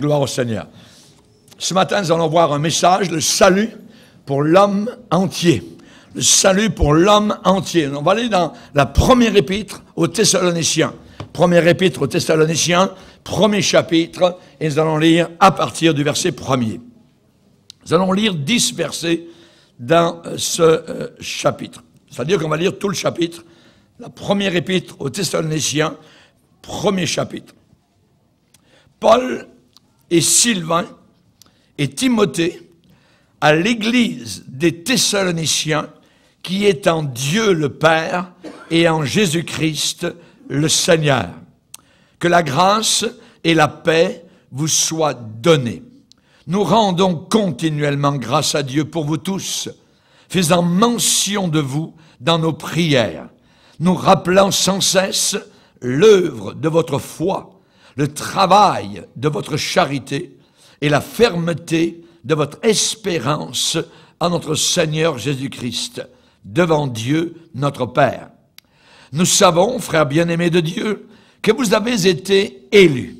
Gloire au Seigneur. Ce matin, nous allons voir un message, le salut pour l'homme entier. Le salut pour l'homme entier. On va aller dans la première épître aux Thessaloniciens. Première épître aux Thessaloniciens, premier chapitre, et nous allons lire à partir du verset premier. Nous allons lire dix versets dans euh, ce euh, chapitre. C'est-à-dire qu'on va lire tout le chapitre, la première épître aux Thessaloniciens, premier chapitre. Paul et Sylvain et Timothée à l'église des Thessaloniciens qui est en Dieu le Père et en Jésus-Christ le Seigneur. Que la grâce et la paix vous soient données. Nous rendons continuellement grâce à Dieu pour vous tous, faisant mention de vous dans nos prières, nous rappelant sans cesse l'œuvre de votre foi le travail de votre charité et la fermeté de votre espérance en notre Seigneur Jésus-Christ devant Dieu notre Père. Nous savons, frères bien-aimés de Dieu, que vous avez été élus.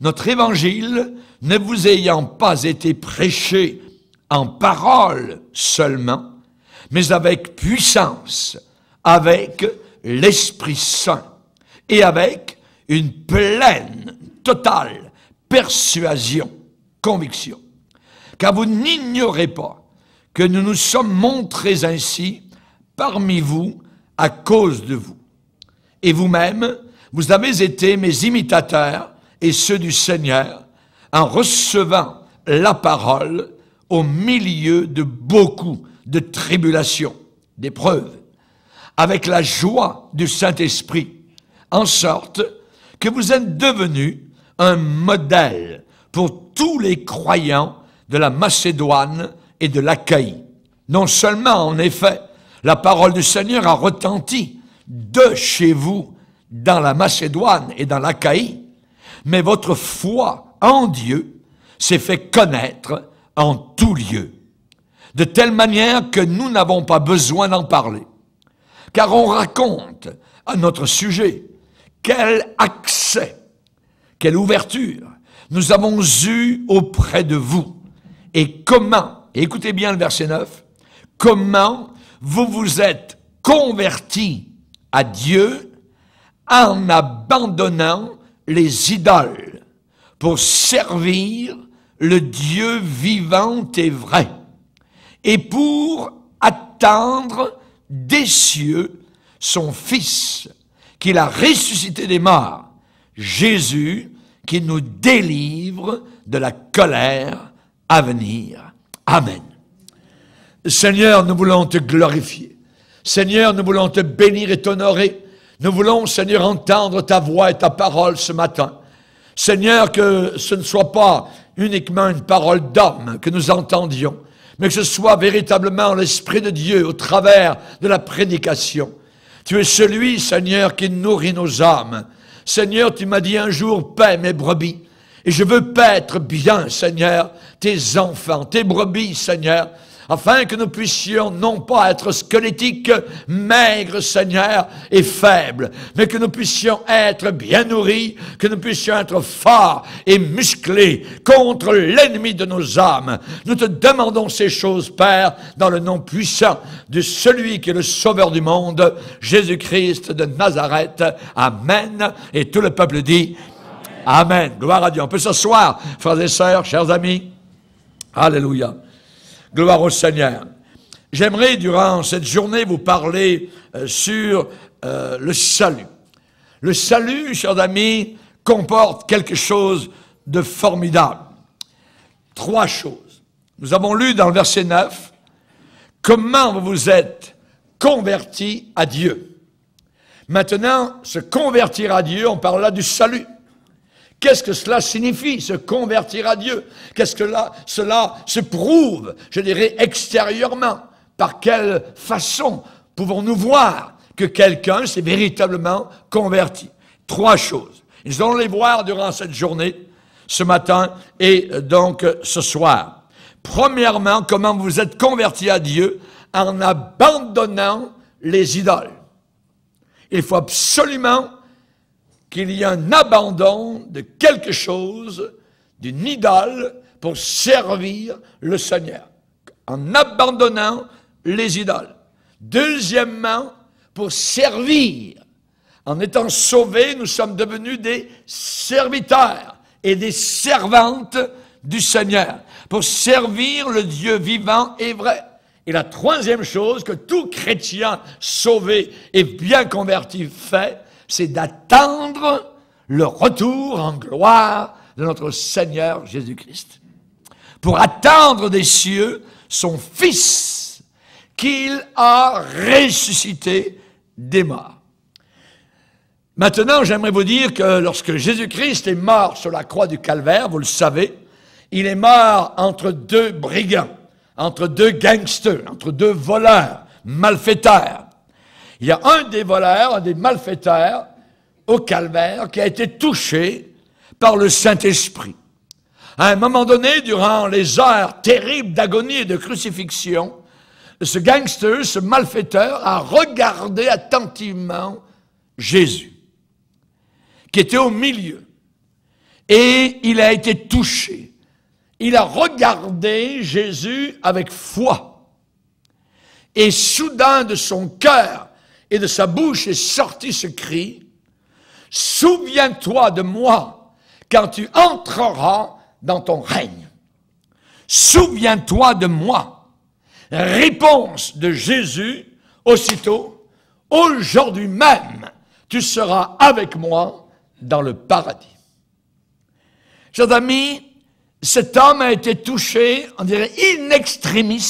Notre évangile ne vous ayant pas été prêché en parole seulement, mais avec puissance, avec l'Esprit Saint et avec une pleine, totale persuasion, conviction, car vous n'ignorez pas que nous nous sommes montrés ainsi parmi vous à cause de vous. Et vous-même, vous avez été mes imitateurs et ceux du Seigneur en recevant la parole au milieu de beaucoup de tribulations, d'épreuves, avec la joie du Saint-Esprit, en sorte que vous êtes devenu un modèle pour tous les croyants de la Macédoine et de l'Achaïe. Non seulement, en effet, la parole du Seigneur a retenti de chez vous dans la Macédoine et dans l'Achaïe, mais votre foi en Dieu s'est fait connaître en tout lieu, de telle manière que nous n'avons pas besoin d'en parler, car on raconte à notre sujet quel accès, quelle ouverture nous avons eu auprès de vous. Et comment, écoutez bien le verset 9, comment vous vous êtes convertis à Dieu en abandonnant les idoles pour servir le Dieu vivant et vrai et pour attendre des cieux son Fils qu'il a ressuscité des morts, Jésus qui nous délivre de la colère à venir. Amen. Seigneur, nous voulons te glorifier. Seigneur, nous voulons te bénir et t'honorer. Nous voulons, Seigneur, entendre ta voix et ta parole ce matin. Seigneur, que ce ne soit pas uniquement une parole d'homme que nous entendions, mais que ce soit véritablement l'Esprit de Dieu au travers de la prédication tu es celui, Seigneur, qui nourrit nos âmes. Seigneur, tu m'as dit un jour, paie mes brebis. Et je veux paître bien, Seigneur, tes enfants, tes brebis, Seigneur afin que nous puissions non pas être squelettiques, maigres, Seigneur, et faibles, mais que nous puissions être bien nourris, que nous puissions être forts et musclés contre l'ennemi de nos âmes. Nous te demandons ces choses, Père, dans le nom puissant de celui qui est le Sauveur du monde, Jésus-Christ de Nazareth. Amen. Et tout le peuple dit Amen. Gloire à Dieu. On peut s'asseoir, frères et sœurs, chers amis. Alléluia. Gloire au Seigneur. J'aimerais, durant cette journée, vous parler euh, sur euh, le salut. Le salut, chers amis, comporte quelque chose de formidable. Trois choses. Nous avons lu dans le verset 9 comment vous vous êtes convertis à Dieu. Maintenant, se convertir à Dieu, on parle là du salut. Qu'est-ce que cela signifie, se convertir à Dieu Qu'est-ce que là, cela se prouve, je dirais, extérieurement Par quelle façon pouvons-nous voir que quelqu'un s'est véritablement converti Trois choses. Nous allons les voir durant cette journée, ce matin et donc euh, ce soir. Premièrement, comment vous êtes converti à Dieu en abandonnant les idoles. Il faut absolument qu'il y a un abandon de quelque chose, d'une idole, pour servir le Seigneur, en abandonnant les idoles. Deuxièmement, pour servir. En étant sauvés, nous sommes devenus des serviteurs et des servantes du Seigneur, pour servir le Dieu vivant et vrai. Et la troisième chose que tout chrétien sauvé et bien converti fait, c'est d'attendre le retour en gloire de notre Seigneur Jésus-Christ. Pour attendre des cieux son Fils qu'il a ressuscité des morts. Maintenant, j'aimerais vous dire que lorsque Jésus-Christ est mort sur la croix du Calvaire, vous le savez, il est mort entre deux brigands, entre deux gangsters, entre deux voleurs, malfaiteurs. Il y a un des voleurs, un des malfaiteurs au calvaire qui a été touché par le Saint-Esprit. À un moment donné, durant les heures terribles d'agonie et de crucifixion, ce gangster, ce malfaiteur a regardé attentivement Jésus, qui était au milieu. Et il a été touché. Il a regardé Jésus avec foi. Et soudain de son cœur, et de sa bouche est sorti ce cri, Souviens-toi de moi quand tu entreras dans ton règne. Souviens-toi de moi. Réponse de Jésus aussitôt, aujourd'hui même, tu seras avec moi dans le paradis. Chers amis, cet homme a été touché, on dirait in extremis,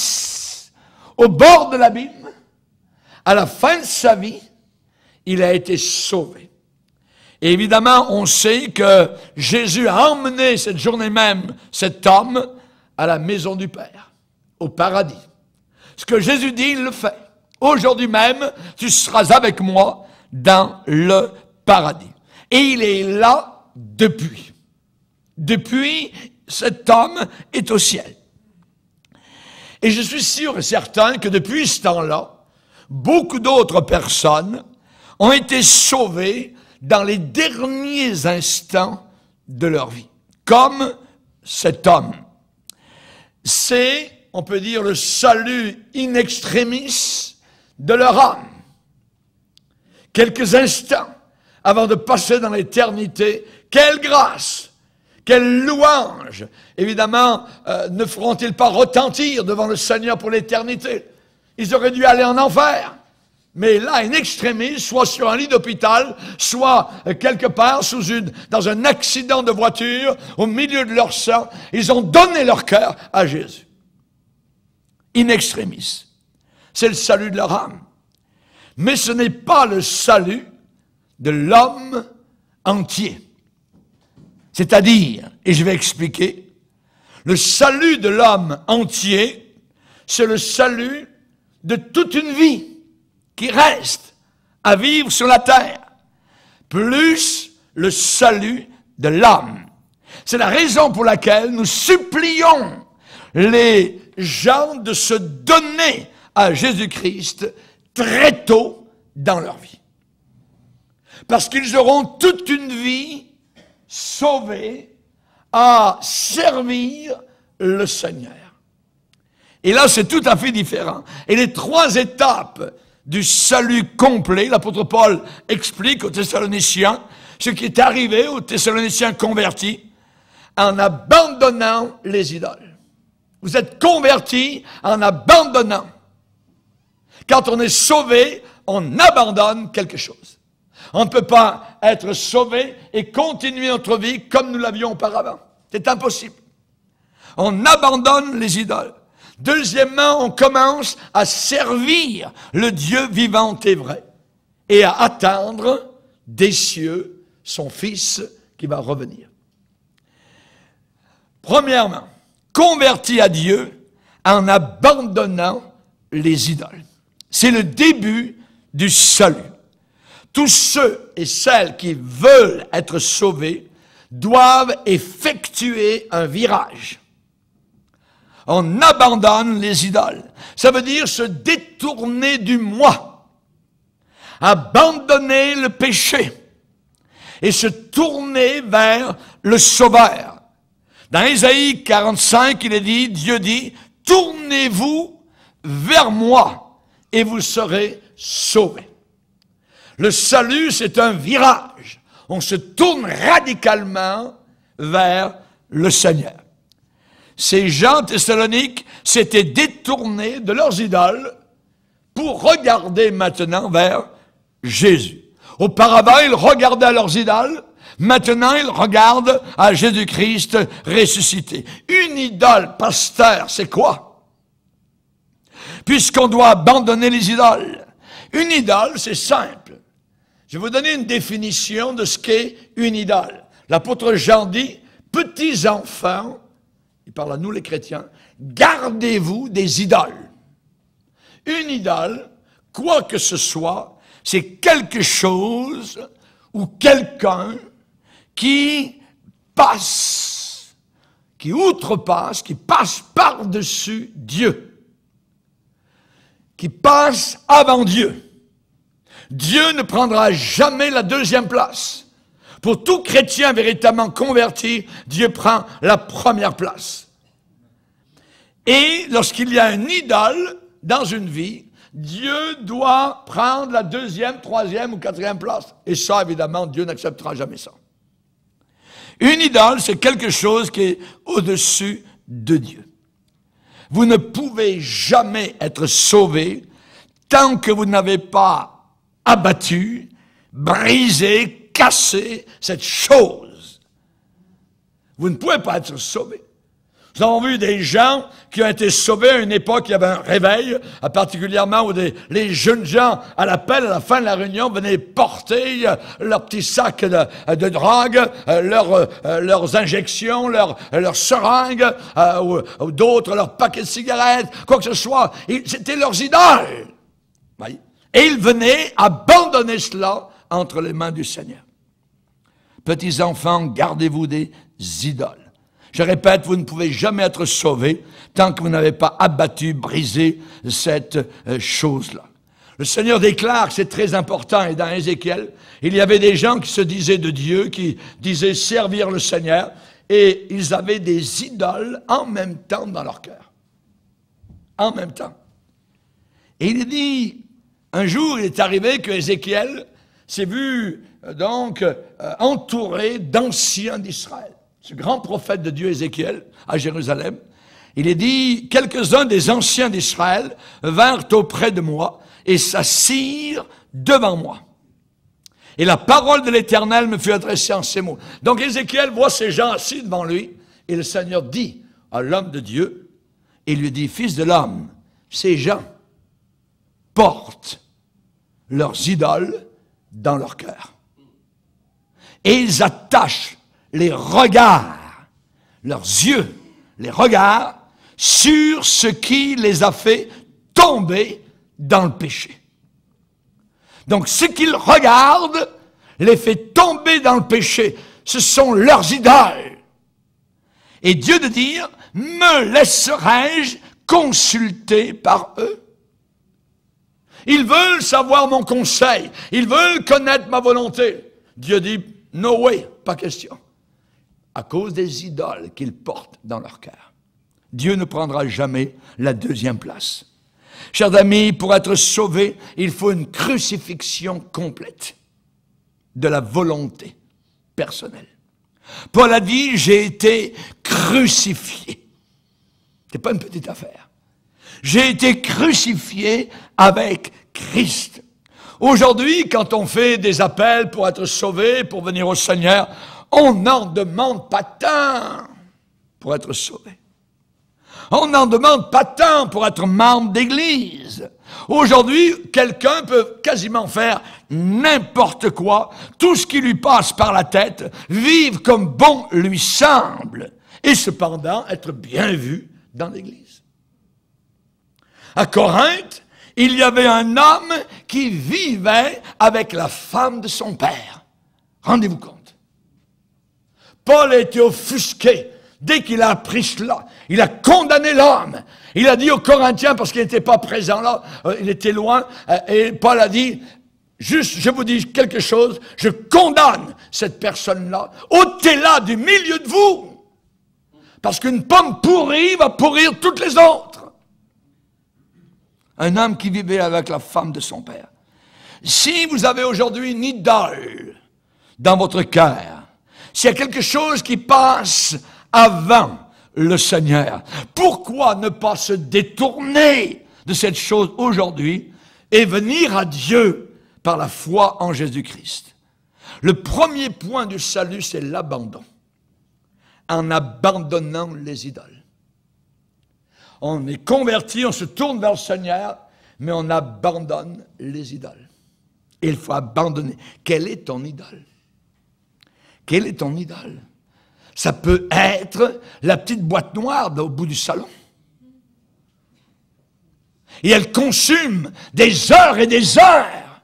au bord de l'abîme à la fin de sa vie, il a été sauvé. Et évidemment, on sait que Jésus a emmené cette journée même cet homme à la maison du Père, au paradis. Ce que Jésus dit, il le fait. Aujourd'hui même, tu seras avec moi dans le paradis. Et il est là depuis. Depuis, cet homme est au ciel. Et je suis sûr et certain que depuis ce temps-là, beaucoup d'autres personnes ont été sauvées dans les derniers instants de leur vie, comme cet homme. C'est, on peut dire, le salut in extremis de leur âme. Quelques instants avant de passer dans l'éternité, quelle grâce quelle louange Évidemment, euh, ne feront-ils pas retentir devant le Seigneur pour l'éternité ils auraient dû aller en enfer. Mais là, un extrémiste, soit sur un lit d'hôpital, soit quelque part sous une, dans un accident de voiture, au milieu de leur sang, ils ont donné leur cœur à Jésus. In extremis. C'est le salut de leur âme. Mais ce n'est pas le salut de l'homme entier. C'est-à-dire, et je vais expliquer, le salut de l'homme entier, c'est le salut de toute une vie qui reste à vivre sur la terre, plus le salut de l'âme. C'est la raison pour laquelle nous supplions les gens de se donner à Jésus-Christ très tôt dans leur vie. Parce qu'ils auront toute une vie sauvée à servir le Seigneur. Et là, c'est tout à fait différent. Et les trois étapes du salut complet, l'apôtre Paul explique aux Thessaloniciens ce qui est arrivé aux Thessaloniciens convertis en abandonnant les idoles. Vous êtes convertis en abandonnant. Quand on est sauvé, on abandonne quelque chose. On ne peut pas être sauvé et continuer notre vie comme nous l'avions auparavant. C'est impossible. On abandonne les idoles. Deuxièmement, on commence à servir le Dieu vivant et vrai et à attendre des cieux son Fils qui va revenir. Premièrement, converti à Dieu en abandonnant les idoles. C'est le début du salut. Tous ceux et celles qui veulent être sauvés doivent effectuer un virage on abandonne les idoles. Ça veut dire se détourner du moi, abandonner le péché et se tourner vers le Sauveur. Dans Isaïe 45, il est dit, Dieu dit, tournez-vous vers moi et vous serez sauvés. Le salut, c'est un virage. On se tourne radicalement vers le Seigneur ces gens thessaloniques s'étaient détournés de leurs idoles pour regarder maintenant vers Jésus. Auparavant, ils regardaient leurs idoles. Maintenant, ils regardent à Jésus-Christ ressuscité. Une idole, pasteur, c'est quoi Puisqu'on doit abandonner les idoles. Une idole, c'est simple. Je vais vous donner une définition de ce qu'est une idole. L'apôtre Jean dit, petits enfants, il parle à nous les chrétiens, gardez-vous des idoles. Une idole, quoi que ce soit, c'est quelque chose ou quelqu'un qui passe, qui outrepasse, qui passe par-dessus Dieu, qui passe avant Dieu. Dieu ne prendra jamais la deuxième place. Pour tout chrétien véritablement converti, Dieu prend la première place. Et lorsqu'il y a un idole dans une vie, Dieu doit prendre la deuxième, troisième ou quatrième place. Et ça, évidemment, Dieu n'acceptera jamais ça. Une idole, c'est quelque chose qui est au-dessus de Dieu. Vous ne pouvez jamais être sauvé tant que vous n'avez pas abattu, brisé, casser cette chose. Vous ne pouvez pas être sauvé. Nous avons vu des gens qui ont été sauvés à une époque, il y avait un réveil, euh, particulièrement où les jeunes gens, à l'appel, à la fin de la réunion, venaient porter euh, leur petit sac euh, de, drogue, leurs injections, leurs, leurs seringues, ou, d'autres, leurs paquets de cigarettes, quoi que ce soit. C'était leurs idoles. Et ils venaient abandonner cela entre les mains du Seigneur. Petits enfants, gardez-vous des idoles. Je répète, vous ne pouvez jamais être sauvés tant que vous n'avez pas abattu, brisé cette euh, chose-là. Le Seigneur déclare, c'est très important, et dans Ézéchiel, il y avait des gens qui se disaient de Dieu, qui disaient servir le Seigneur, et ils avaient des idoles en même temps dans leur cœur. En même temps. Et il dit, un jour, il est arrivé que s'est vu euh, donc euh, entouré d'anciens d'Israël. Ce grand prophète de Dieu Ézéchiel à Jérusalem, il est dit, quelques-uns des anciens d'Israël vinrent auprès de moi et s'assirent devant moi. Et la parole de l'Éternel me fut adressée en ces mots. Donc Ézéchiel voit ces gens assis devant lui, et le Seigneur dit à l'homme de Dieu, et lui dit, Fils de l'homme, ces gens portent leurs idoles dans leur cœur. Et ils attachent les regards, leurs yeux, les regards sur ce qui les a fait tomber dans le péché. Donc ce qu'ils regardent les fait tomber dans le péché. Ce sont leurs idoles. Et Dieu de dire, me laisserai-je consulter par eux ils veulent savoir mon conseil. Ils veulent connaître ma volonté. Dieu dit, no way, pas question. À cause des idoles qu'ils portent dans leur cœur. Dieu ne prendra jamais la deuxième place. Chers amis, pour être sauvé, il faut une crucifixion complète de la volonté personnelle. Paul a dit, j'ai été crucifié. C'est pas une petite affaire. J'ai été crucifié avec Christ. Aujourd'hui, quand on fait des appels pour être sauvé, pour venir au Seigneur, on n'en demande pas tant pour être sauvé. On n'en demande pas tant pour être membre d'église. Aujourd'hui, quelqu'un peut quasiment faire n'importe quoi, tout ce qui lui passe par la tête, vivre comme bon lui semble, et cependant être bien vu dans l'église à Corinthe, il y avait un homme qui vivait avec la femme de son père. Rendez-vous compte. Paul a été offusqué dès qu'il a appris cela. Il a condamné l'homme. Il a dit aux Corinthiens, parce qu'il n'était pas présent là, euh, il était loin, euh, et Paul a dit, juste, je vous dis quelque chose, je condamne cette personne-là. Ôtez-la du milieu de vous. Parce qu'une pomme pourrie va pourrir toutes les autres. Un homme qui vivait avec la femme de son père. Si vous avez aujourd'hui une idole dans votre cœur, s'il y a quelque chose qui passe avant le Seigneur, pourquoi ne pas se détourner de cette chose aujourd'hui et venir à Dieu par la foi en Jésus-Christ Le premier point du salut, c'est l'abandon, en abandonnant les idoles on est converti, on se tourne vers le Seigneur, mais on abandonne les idoles. Il faut abandonner. Quelle est ton idole? Quelle est ton idole? Ça peut être la petite boîte noire au bout du salon. Et elle consume des heures et des heures.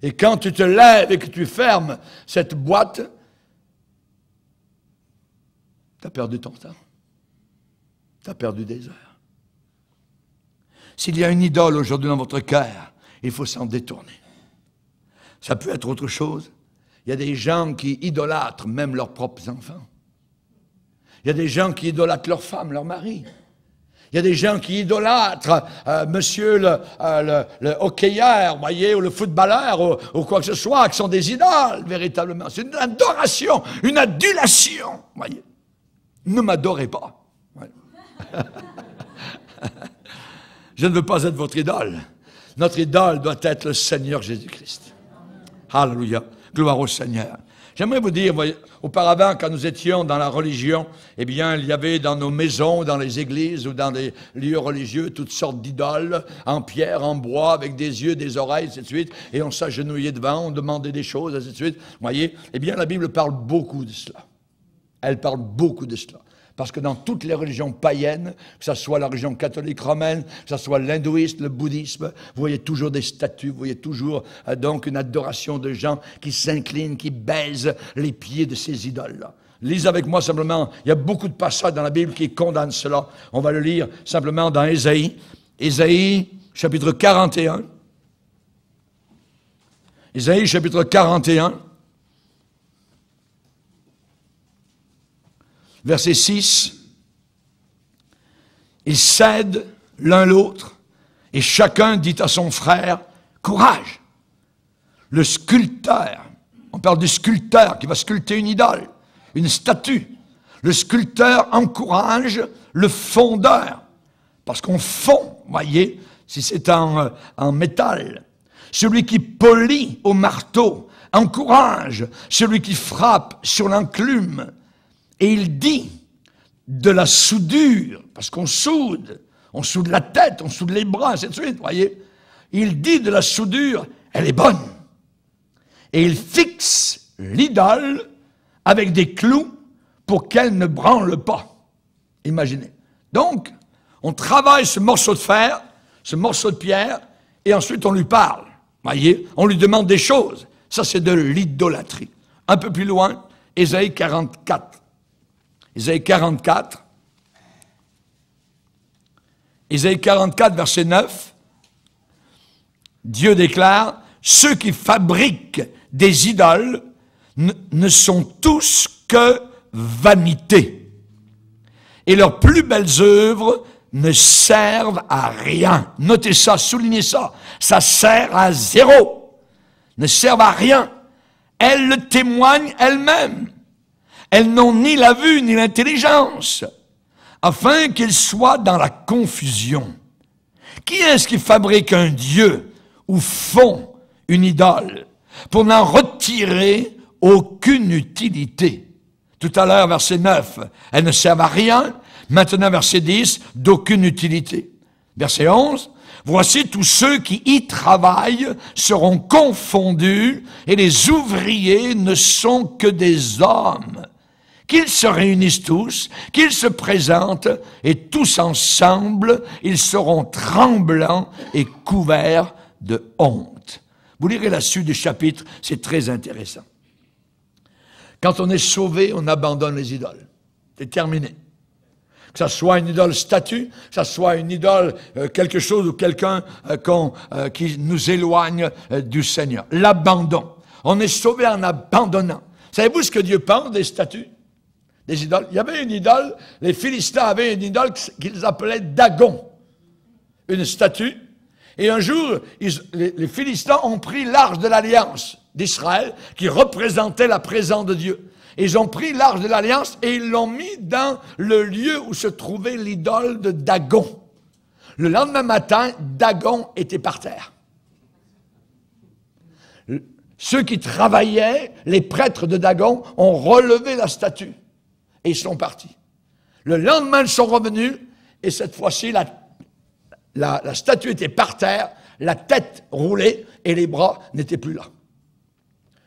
Et quand tu te lèves et que tu fermes cette boîte, tu as perdu ton temps tu as perdu des heures. S'il y a une idole aujourd'hui dans votre cœur, il faut s'en détourner. Ça peut être autre chose. Il y a des gens qui idolâtrent même leurs propres enfants. Il y a des gens qui idolâtrent leurs femmes, leurs mari. Il y a des gens qui idolâtrent euh, monsieur euh, le, le, hockeyeur, voyez, ou le footballeur, ou, ou, quoi que ce soit, qui sont des idoles, véritablement. C'est une adoration, une adulation, voyez. Ne m'adorez pas. Je ne veux pas être votre idole. Notre idole doit être le Seigneur Jésus-Christ. Alléluia. Gloire au Seigneur. J'aimerais vous dire, auparavant, quand nous étions dans la religion, eh bien, il y avait dans nos maisons, dans les églises ou dans les lieux religieux, toutes sortes d'idoles, en pierre, en bois, avec des yeux, des oreilles, ainsi de suite, et on s'agenouillait devant, on demandait des choses, ainsi de suite. Vous voyez, eh bien, la Bible parle beaucoup de cela. Elle parle beaucoup de cela. Parce que dans toutes les religions païennes, que ce soit la religion catholique romaine, que ce soit l'hindouisme, le bouddhisme, vous voyez toujours des statues, vous voyez toujours euh, donc une adoration de gens qui s'inclinent, qui baisent les pieds de ces idoles-là. Lisez avec moi simplement, il y a beaucoup de passages dans la Bible qui condamnent cela. On va le lire simplement dans Ésaïe. Ésaïe, chapitre 41. Ésaïe, chapitre 41. Verset 6, ils cèdent l'un l'autre et chacun dit à son frère, courage. Le sculpteur, on parle du sculpteur qui va sculpter une idole, une statue. Le sculpteur encourage le fondeur, parce qu'on fond, voyez, si c'est en, euh, en métal. Celui qui polie au marteau encourage celui qui frappe sur l'enclume. Et il dit de la soudure, parce qu'on soude, on soude la tête, on soude les bras, ainsi de suite, voyez. Il dit de la soudure, elle est bonne. Et il fixe l'idole avec des clous pour qu'elle ne branle pas. Imaginez. Donc, on travaille ce morceau de fer, ce morceau de pierre, et ensuite on lui parle. Voyez, on lui demande des choses. Ça, c'est de l'idolâtrie. Un peu plus loin, Ésaïe 44. Isaïe 44. Isaïe 44, verset 9. Dieu déclare, ceux qui fabriquent des idoles ne sont tous que vanité. Et leurs plus belles œuvres ne servent à rien. Notez ça, soulignez ça. Ça sert à zéro. Ne servent à rien. Elles le témoignent elles-mêmes. Elles n'ont ni la vue ni l'intelligence, afin qu'elles soient dans la confusion. Qui est-ce qui fabrique un Dieu ou fond une idole pour n'en retirer aucune utilité Tout à l'heure, verset 9, elles ne servent à rien. Maintenant, verset 10, d'aucune utilité. Verset 11, Voici tous ceux qui y travaillent seront confondus et les ouvriers ne sont que des hommes qu'ils se réunissent tous, qu'ils se présentent, et tous ensemble, ils seront tremblants et couverts de honte. Vous lirez la suite du chapitre, c'est très intéressant. Quand on est sauvé, on abandonne les idoles. C'est terminé. Que ça soit une idole statue, que ça soit une idole euh, quelque chose ou quelqu'un euh, euh, qui nous éloigne du Seigneur. L'abandon. On est sauvé en abandonnant. Savez-vous ce que Dieu pense des statues il y avait une idole, les Philistins avaient une idole qu'ils appelaient Dagon, une statue. Et un jour, les, les Philistins ont pris l'arche de l'alliance d'Israël, qui représentait la présence de Dieu. Ils ont pris l'arche de l'alliance et ils l'ont mis dans le lieu où se trouvait l'idole de Dagon. Le lendemain matin, Dagon était par terre. Ceux qui travaillaient, les prêtres de Dagon, ont relevé la statue et ils sont partis. Le lendemain, ils sont revenus et cette fois-ci, la, la, statue était par terre, la tête roulée et les bras n'étaient plus là.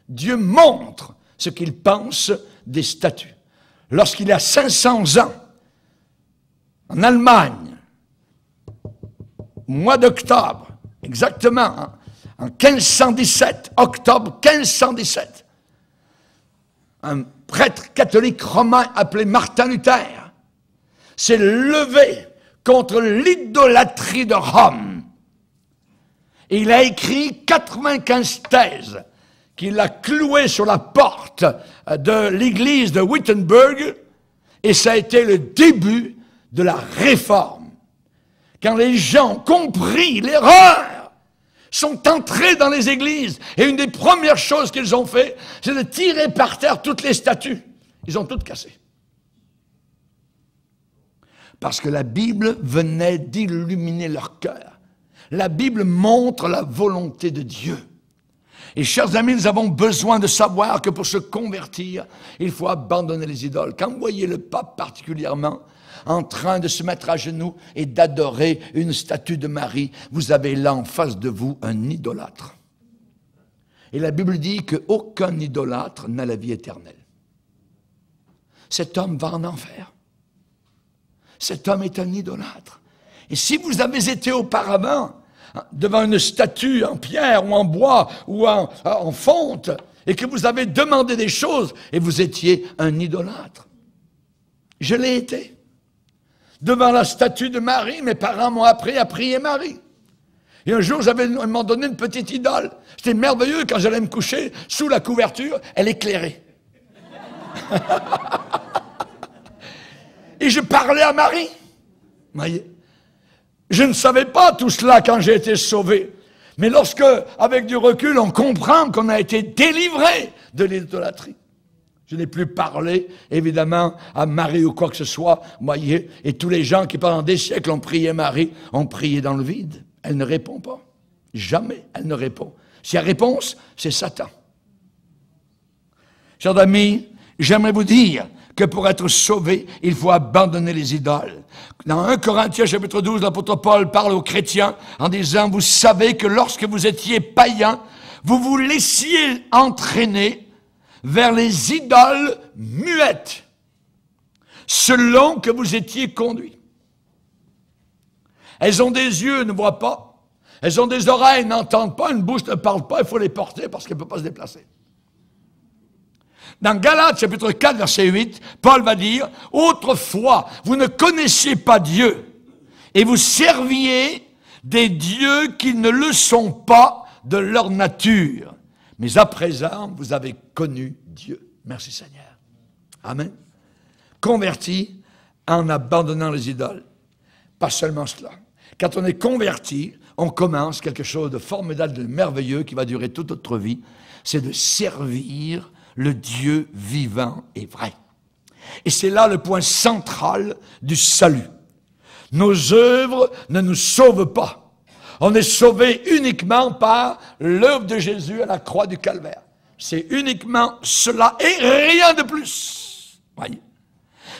Dieu montre ce qu'il pense des statues. Lorsqu'il a 500 ans, en Allemagne, mois d'octobre, exactement, hein, en 1517, octobre 1517, un prêtre catholique romain appelé Martin Luther s'est levé contre l'idolâtrie de Rome. il a écrit 95 thèses qu'il a clouées sur la porte de l'église de Wittenberg et ça a été le début de la réforme. Quand les gens ont compris l'erreur sont entrés dans les églises et une des premières choses qu'ils ont fait, c'est de tirer par terre toutes les statues. Ils ont toutes cassées. Parce que la Bible venait d'illuminer leur cœur. La Bible montre la volonté de Dieu. Et chers amis, nous avons besoin de savoir que pour se convertir, il faut abandonner les idoles. Quand vous voyez le pape particulièrement en train de se mettre à genoux et d'adorer une statue de Marie, vous avez là en face de vous un idolâtre. Et la Bible dit qu'aucun idolâtre n'a la vie éternelle. Cet homme va en enfer. Cet homme est un idolâtre. Et si vous avez été auparavant devant une statue en pierre ou en bois ou en, fonte, et que vous avez demandé des choses et vous étiez un idolâtre. Je l'ai été. Devant la statue de Marie, mes parents m'ont appris à prier Marie. Et un jour, j'avais, ils m'ont donné une petite idole. C'était merveilleux quand j'allais me coucher sous la couverture, elle éclairait. et je parlais à Marie. Marie je ne savais pas tout cela quand j'ai été sauvé. Mais lorsque, avec du recul, on comprend qu'on a été délivré de l'idolâtrie. Je n'ai plus parlé, évidemment, à Marie ou quoi que ce soit, voyez, et tous les gens qui pendant des siècles ont prié Marie, ont prié dans le vide. Elle ne répond pas. Jamais elle ne répond. Si elle répond, c'est Satan. Chers amis, j'aimerais vous dire que pour être sauvé, il faut abandonner les idoles. Dans 1 Corinthiens chapitre 12, l'apôtre Paul parle aux chrétiens en disant, vous savez que lorsque vous étiez païens, vous vous laissiez entraîner vers les idoles muettes, selon que vous étiez conduits. Elles ont des yeux, ne voient pas. Elles ont des oreilles, n'entendent pas. Une bouche ne parle pas. Il faut les porter parce qu'elles ne peuvent pas se déplacer. Dans Galates chapitre 4 verset 8, Paul va dire, autrefois, vous ne connaissiez pas Dieu et vous serviez des dieux qui ne le sont pas de leur nature. Mais à présent, vous avez connu Dieu. Merci Seigneur. Amen. Converti en abandonnant les idoles. Pas seulement cela. Quand on est converti, on commence quelque chose de formidable, de merveilleux qui va durer toute notre vie. C'est de servir le Dieu vivant est vrai. Et c'est là le point central du salut. Nos œuvres ne nous sauvent pas. On est sauvé uniquement par l'œuvre de Jésus à la croix du Calvaire. C'est uniquement cela et rien de plus. Voyez.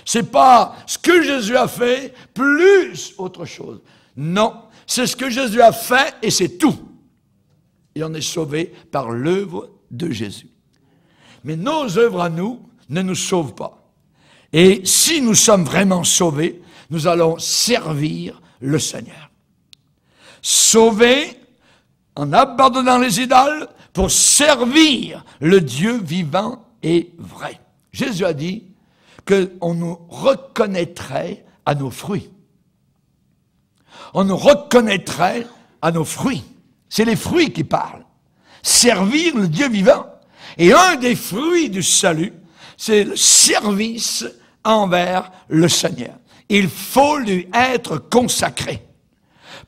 C'est pas ce que Jésus a fait plus autre chose. Non, c'est ce que Jésus a fait et c'est tout. Et on est sauvé par l'œuvre de Jésus mais nos œuvres à nous ne nous sauvent pas. Et si nous sommes vraiment sauvés, nous allons servir le Seigneur. Sauver en abandonnant les idoles pour servir le Dieu vivant et vrai. Jésus a dit qu'on nous reconnaîtrait à nos fruits. On nous reconnaîtrait à nos fruits. C'est les fruits qui parlent. Servir le Dieu vivant. Et un des fruits du salut, c'est le service envers le Seigneur. Il faut lui être consacré.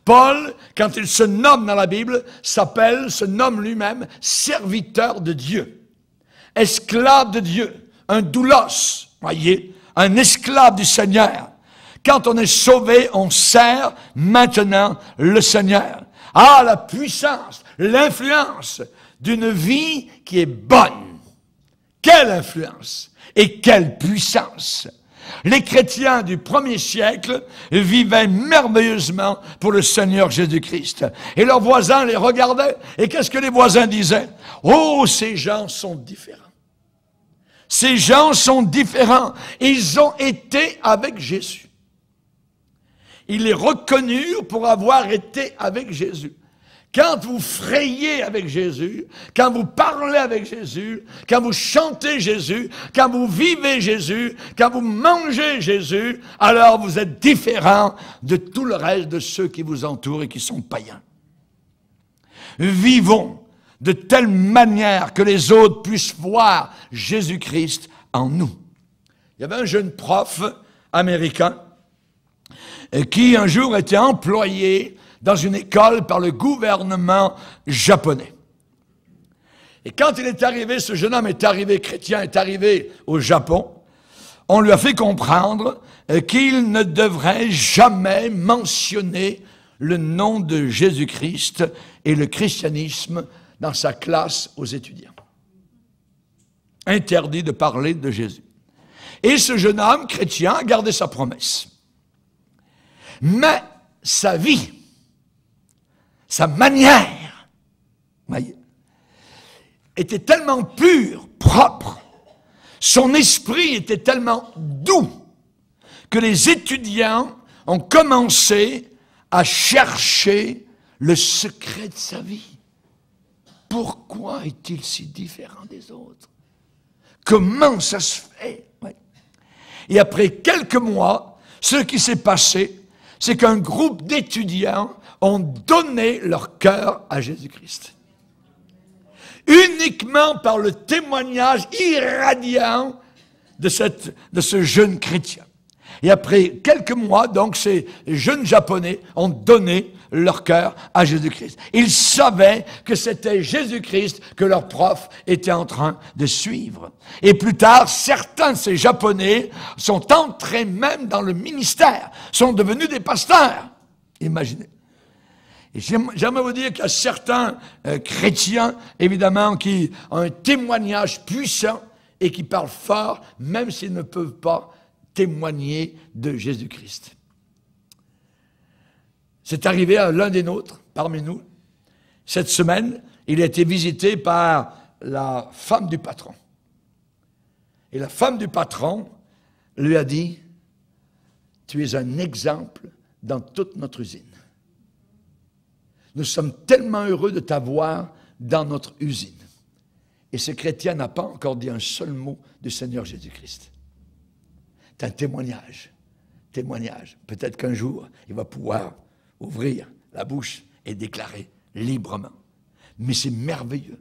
Paul, quand il se nomme dans la Bible, s'appelle, se nomme lui-même serviteur de Dieu, esclave de Dieu, un doulos, voyez, un esclave du Seigneur. Quand on est sauvé, on sert maintenant le Seigneur. Ah, la puissance, l'influence d'une vie qui est bonne. Quelle influence et quelle puissance. Les chrétiens du premier siècle vivaient merveilleusement pour le Seigneur Jésus-Christ. Et leurs voisins les regardaient. Et qu'est-ce que les voisins disaient Oh, ces gens sont différents. Ces gens sont différents. Ils ont été avec Jésus. Ils les reconnurent pour avoir été avec Jésus. Quand vous frayez avec Jésus, quand vous parlez avec Jésus, quand vous chantez Jésus, quand vous vivez Jésus, quand vous mangez Jésus, alors vous êtes différent de tout le reste de ceux qui vous entourent et qui sont païens. Vivons de telle manière que les autres puissent voir Jésus-Christ en nous. Il y avait un jeune prof américain euh, qui un jour était employé dans une école par le gouvernement japonais. Et quand il est arrivé, ce jeune homme est arrivé, chrétien est arrivé au Japon, on lui a fait comprendre euh, qu'il ne devrait jamais mentionner le nom de Jésus-Christ et le christianisme dans sa classe aux étudiants. Interdit de parler de Jésus. Et ce jeune homme chrétien a gardé sa promesse. Mais sa vie sa manière, était tellement pure, propre, son esprit était tellement doux que les étudiants ont commencé à chercher le secret de sa vie. Pourquoi est-il si différent des autres Comment ça se fait Et après quelques mois, ce qui s'est passé, c'est qu'un groupe d'étudiants ont donné leur cœur à Jésus-Christ. Uniquement par le témoignage irradiant de, cette, de ce jeune chrétien. Et après quelques mois, donc, ces jeunes japonais ont donné leur cœur à Jésus-Christ. Ils savaient que c'était Jésus-Christ que leur prof était en train de suivre. Et plus tard, certains de ces Japonais sont entrés même dans le ministère, sont devenus des pasteurs. Imaginez. Et j'aimerais vous dire qu'il y a certains euh, chrétiens, évidemment, qui ont un témoignage puissant et qui parlent fort, même s'ils ne peuvent pas témoigner de Jésus-Christ. C'est arrivé à l'un des nôtres, parmi nous. Cette semaine, il a été visité par la femme du patron. Et la femme du patron lui a dit, tu es un exemple dans toute notre usine. Nous sommes tellement heureux de t'avoir dans notre usine. Et ce chrétien n'a pas encore dit un seul mot du Seigneur Jésus-Christ. C'est un témoignage, témoignage. Peut-être qu'un jour, il va pouvoir ouvrir la bouche et déclarer librement. Mais c'est merveilleux.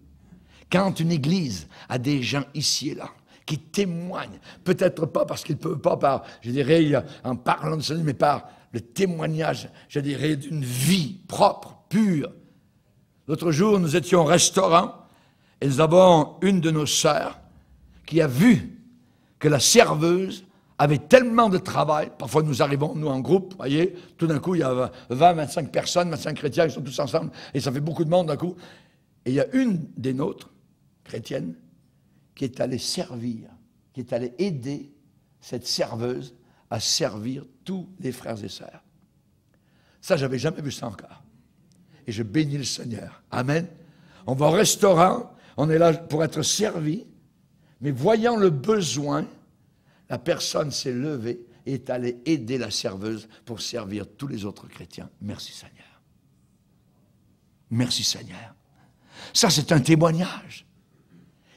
Quand une église a des gens ici et là qui témoignent, peut-être pas parce qu'ils ne peuvent pas, par, je dirais, en parlant de ça, mais par le témoignage, je dirais, d'une vie propre, pure. L'autre jour, nous étions au restaurant et nous avons une de nos sœurs qui a vu que la serveuse avait tellement de travail, parfois nous arrivons, nous en groupe, voyez, tout d'un coup il y a 20, 25 personnes, 25 chrétiens, ils sont tous ensemble, et ça fait beaucoup de monde d'un coup. Et il y a une des nôtres, chrétienne, qui est allée servir, qui est allée aider cette serveuse à servir tous les frères et sœurs. Ça, j'avais jamais vu ça encore. Et je bénis le Seigneur. Amen. On va au restaurant, on est là pour être servi, mais voyant le besoin, la personne s'est levée et est allée aider la serveuse pour servir tous les autres chrétiens. Merci Seigneur. Merci Seigneur. Ça, c'est un témoignage.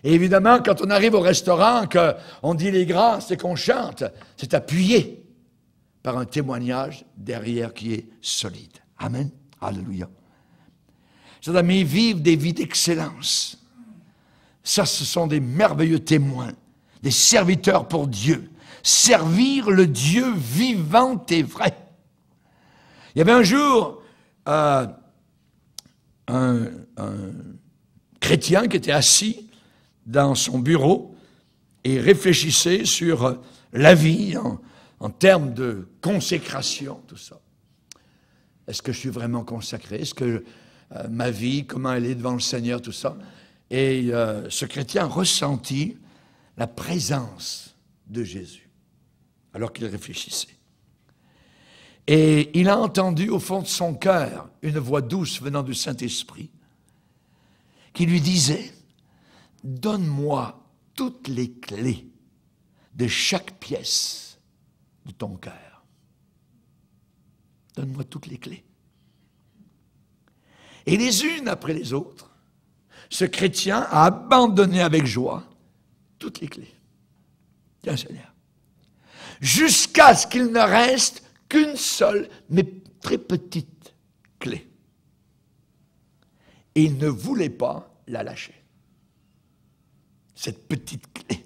Et évidemment, quand on arrive au restaurant, qu'on dit les grâces et qu'on chante, c'est appuyé par un témoignage derrière qui est solide. Amen. Alléluia. cest amis, vivent des vies d'excellence. Ça, ce sont des merveilleux témoins des serviteurs pour Dieu, servir le Dieu vivant et vrai. Il y avait un jour euh, un, chrétien qui était assis dans son bureau et réfléchissait sur la vie en, termes de consécration, tout ça. Est-ce que je suis vraiment consacré Est-ce que euh, ma vie, comment elle est devant le Seigneur, tout ça Et euh, ce chrétien ressentit la présence de Jésus, alors qu'il réfléchissait. Et il a entendu au fond de son cœur une voix douce venant du Saint-Esprit qui lui disait, Donne-moi toutes les clés de chaque pièce de ton cœur. Donne-moi toutes les clés. Et les unes après les autres, ce chrétien a abandonné avec joie toutes les clés. Tiens, Seigneur. Jusqu'à ce qu'il ne reste qu'une seule, mais très petite clé. Et il ne voulait pas la lâcher. Cette petite clé.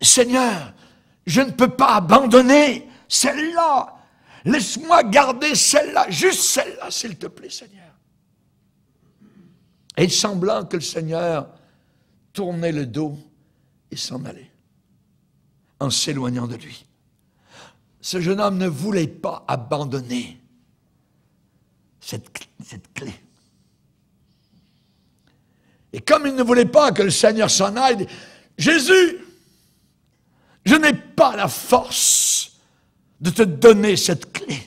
Seigneur, je ne peux pas abandonner celle-là. Laisse-moi garder celle-là, juste celle-là, s'il te plaît, Seigneur. Et semblant que le Seigneur tourner le dos et s'en aller en s'éloignant de lui. Ce jeune homme ne voulait pas abandonner cette, cette clé. Et comme il ne voulait pas que le Seigneur s'en aille, Jésus, je n'ai pas la force de te donner cette clé.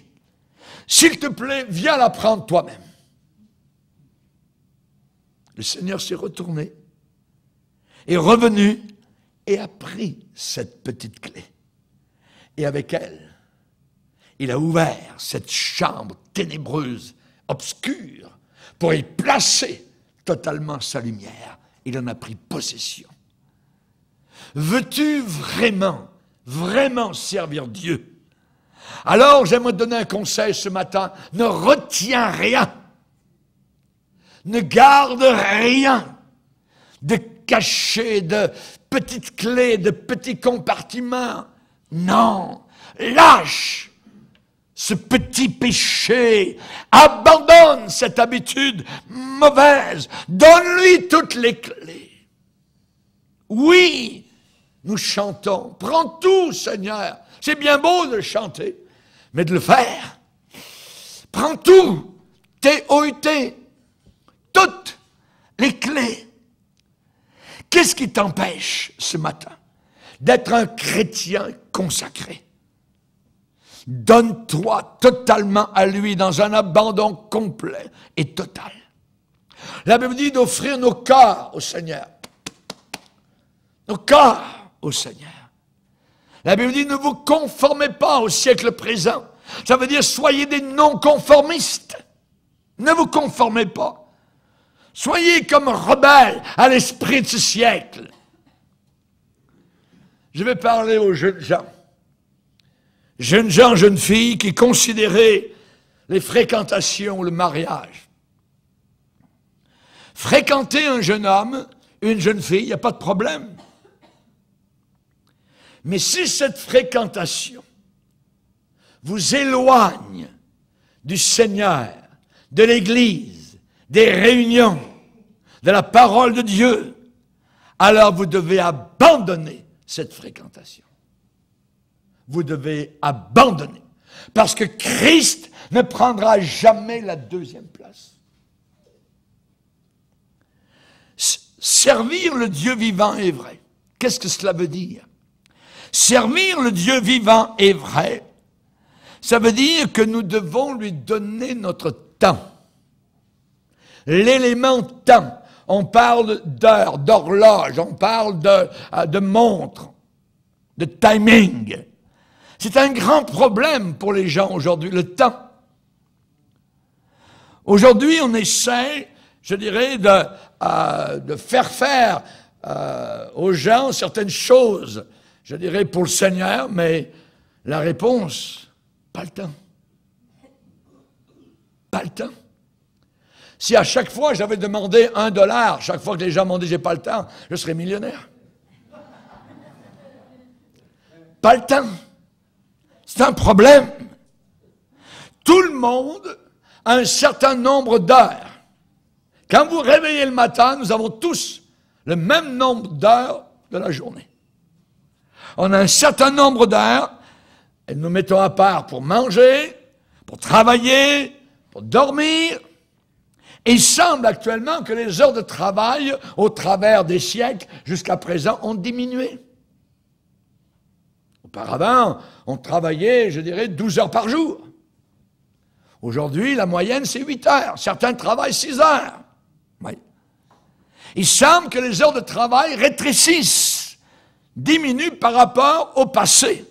S'il te plaît, viens la prendre toi-même. Le Seigneur s'est retourné est revenu et a pris cette petite clé. Et avec elle, il a ouvert cette chambre ténébreuse, obscure, pour y placer totalement sa lumière. Il en a pris possession. Veux-tu vraiment, vraiment servir Dieu alors, j'aimerais te donner un conseil ce matin. Ne retiens rien. Ne garde rien caché de petites clés, de petits compartiments. Non, lâche ce petit péché, abandonne cette habitude mauvaise, donne-lui toutes les clés. Oui, nous chantons, prends tout Seigneur. C'est bien beau de chanter, mais de le faire. Prends tout, T-O-U-T, toutes les clés. Qu'est-ce qui t'empêche ce matin d'être un chrétien consacré Donne-toi totalement à lui dans un abandon complet et total. La Bible dit d'offrir nos corps au Seigneur. Nos corps au Seigneur. La Bible dit ne vous conformez pas au siècle présent. Ça veut dire soyez des non-conformistes. Ne vous conformez pas. Soyez comme rebelles à l'esprit du siècle. Je vais parler aux jeunes gens. Jeunes gens, jeunes filles qui considéraient les fréquentations, le mariage. Fréquenter un jeune homme, une jeune fille, il n'y a pas de problème. Mais si cette fréquentation vous éloigne du Seigneur, de l'Église, des réunions, de la parole de Dieu, alors vous devez abandonner cette fréquentation. Vous devez abandonner. Parce que Christ ne prendra jamais la deuxième place. Servir le Dieu vivant est vrai. Qu'est-ce que cela veut dire Servir le Dieu vivant est vrai, ça veut dire que nous devons lui donner notre temps, l'élément temps. On parle d'heures, d'horloge, on parle de, euh, montres, de timing. C'est un grand problème pour les gens aujourd'hui, le temps. Aujourd'hui, on essaie, je dirais, de, euh, faire faire euh, aux gens certaines choses, je dirais, pour le Seigneur, mais la réponse, pas le temps. Pas le temps. Si à chaque fois j'avais demandé un dollar, chaque fois que les gens m'ont dit j'ai pas le temps, je serais millionnaire. Pas le temps. C'est un problème. Tout le monde a un certain nombre d'heures. Quand vous réveillez le matin, nous avons tous le même nombre d'heures de la journée. On a un certain nombre d'heures et nous mettons à part pour manger, pour travailler, pour dormir, il semble actuellement que les heures de travail, au travers des siècles, jusqu'à présent, ont diminué. Auparavant, on travaillait, je dirais, 12 heures par jour. Aujourd'hui, la moyenne, c'est 8 heures. Certains travaillent 6 heures. Il semble que les heures de travail rétrécissent, diminuent par rapport au passé.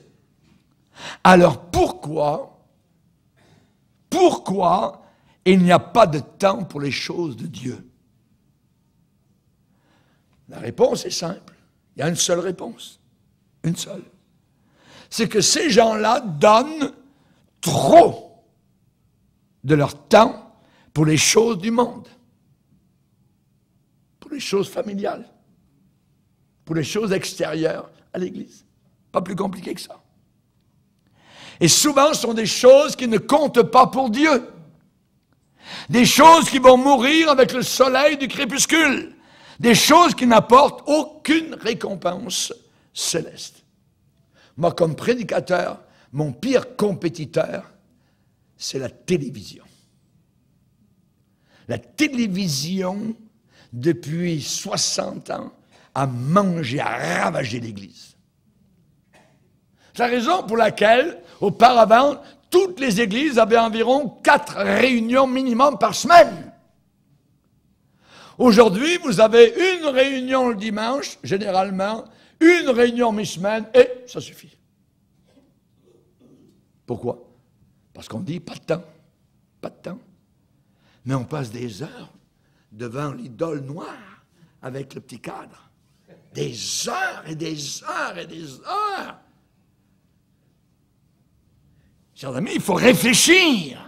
Alors pourquoi, pourquoi il n'y a pas de temps pour les choses de Dieu. La réponse est simple. Il y a une seule réponse. Une seule. C'est que ces gens-là donnent trop de leur temps pour les choses du monde, pour les choses familiales, pour les choses extérieures à l'Église. Pas plus compliqué que ça. Et souvent, ce sont des choses qui ne comptent pas pour Dieu. Des choses qui vont mourir avec le soleil du crépuscule. Des choses qui n'apportent aucune récompense céleste. Moi, comme prédicateur, mon pire compétiteur, c'est la télévision. La télévision, depuis 60 ans, a mangé, a ravagé l'Église. C'est la raison pour laquelle, auparavant, toutes les églises avaient environ quatre réunions minimum par semaine. Aujourd'hui, vous avez une réunion le dimanche, généralement, une réunion mi-semaine, et ça suffit. Pourquoi Parce qu'on dit pas de temps, pas de temps. Mais on passe des heures devant l'idole noire avec le petit cadre. Des heures et des heures et des heures. Chers amis, il faut réfléchir